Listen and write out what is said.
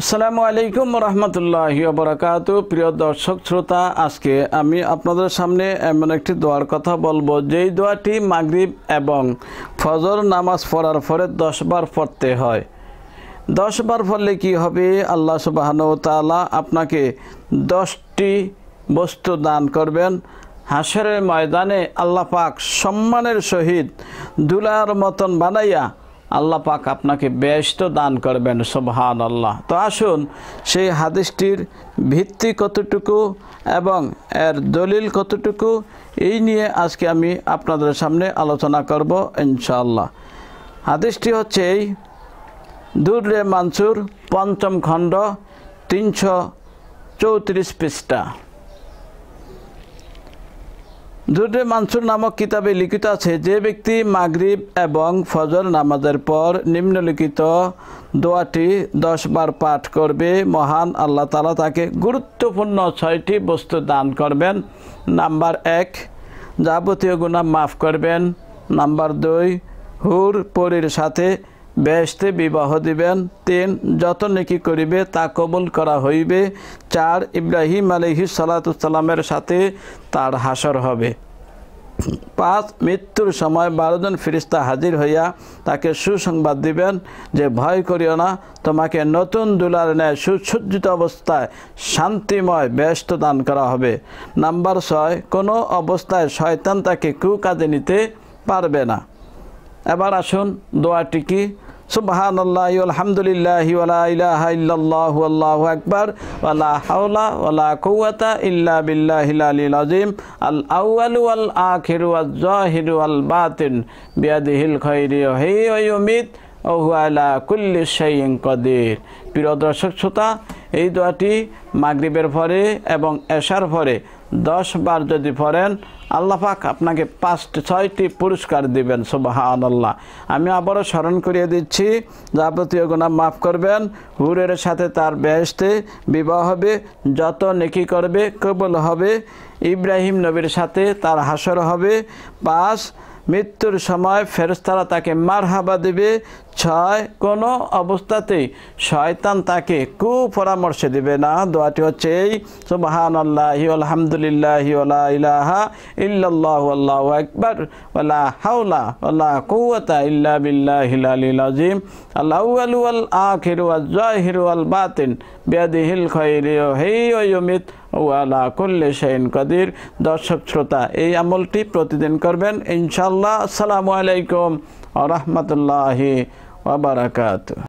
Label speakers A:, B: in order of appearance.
A: আসসালামু আলাইকুম রহমতুল্লাহ বরকাত প্রিয় দর্শক শ্রোতা আজকে আমি আপনাদের সামনে এমন একটি দোয়ার কথা বলবো যেই দোয়াটি মাগরীব এবং ফজর নামাজ পড়ার পরে দশবার পড়তে হয় দশবার পড়লে কি হবে আল্লাহ তালা আপনাকে দশটি বস্তু দান করবেন হাসের ময়দানে আল্লাহ পাক সম্মানের সহিত দুলার মতন বানাইয়া আল্লাহ পাক আপনাকে ব্যস্ত দান করবেন সোবহান আল্লাহ তো আসুন সেই হাদিসটির ভিত্তি কতটুকু এবং এর দলিল কতটুকু এই নিয়ে আজকে আমি আপনাদের সামনে আলোচনা করব ইনশাআল্লাহ হাদিসটি হচ্ছে এই দুর্রে মানসুর পঞ্চম খণ্ড তিনশো চৌত্রিশ পৃষ্ঠা দুর্রে মানসুর নামক কিতাবে লিখিত আছে যে ব্যক্তি মাগরিব এবং ফজর নামাজের পর নিম্নলিখিত দোয়াটি দশবার পাঠ করবে মহান আল্লাহ তালা তাকে গুরুত্বপূর্ণ ছয়টি বস্তু দান করবেন নাম্বার এক যাবতীয় গুণা মাফ করবেন নাম্বার দুই হুর পরীর সাথে বেহেস্তে বিবাহ দিবেন তিন যত নেকি করিবে তা কবুল করা হইবে চার ইব্রাহিম আলহি সালাতামের সাথে তার হাসর হবে পাঁচ মৃত্যুর সময় বারোজন ফিরিস্তা হাজির হইয়া তাকে সুসংবাদ দিবেন যে ভয় করিও না তোমাকে নতুন দুলার ন্যায় সুসজ্জিত অবস্থায় শান্তিময় ব্যস্ত দান করা হবে নাম্বার ছয় কোনো অবস্থায় শয়তান তাকে কুকাজে নিতে পারবে না এবার আসুন দোয়াটি কি সুবাহান আল্লাহ আলহামদুলিল্লাহ ইলাহ ইল্লাহ আল্লাহ আকবর ওলা হাওলা ওলা কৌয়াতা ইল্লা বিল্লাহ আলিল আজিম আল আউআলু আল আখিরু আল জাহিরু আল বাতিন বিয়াদিহিল খৈরি হে অমিত ওহুয়ালা কুল্লি শাইং কদির প্রিয় দর্শক শ্রোতা এই দোয়াটি মাগরীবের পরে এবং এশার পরে দশ বার যদি পড়েন আল্লাপাক আপনাকে পাঁচটি ছয়টি পুরস্কার দিবেন সুবাহান আল্লাহ আমি আবারও স্মরণ করিয়ে দিচ্ছি যাবতীয় গুণা মাফ করবেন হুরের সাথে তার বেহেস্তে বিবাহ হবে যত নেকি করবে কবল হবে ইব্রাহিম নবীর সাথে তার হাসর হবে পাঁচ মৃত্যুর সময় ফেরস্তারা তাকে মারহাবা দেবে ছয় কোনো অবস্থাতেই শয়তান তাকে কুপরামর্শে দেবে না দোয়াটি হচ্ছে এই সুবাহান আল্লাহি আলহামদুলিল্লাহি ইলাহা ইল্লাল্লাহু আল্লাহ একবার ওয়ালা হাওলা ওয়ালা কুওয়াতা ইল্লা বিল্লা আলিল আযীম আল্লাহ আউয়াল ওয়াল আখির ওয়াজ জাহির ওয়াল বাতিন বিয়াদিহিল খায়রু হি ওয়া ও আলা কল্লে দর্শক শ্রোতা এই আমলটি প্রতিদিন করবেন ইনশাল্লাহ আসসালামু আলাইকুম আ রহমতুল্লাহি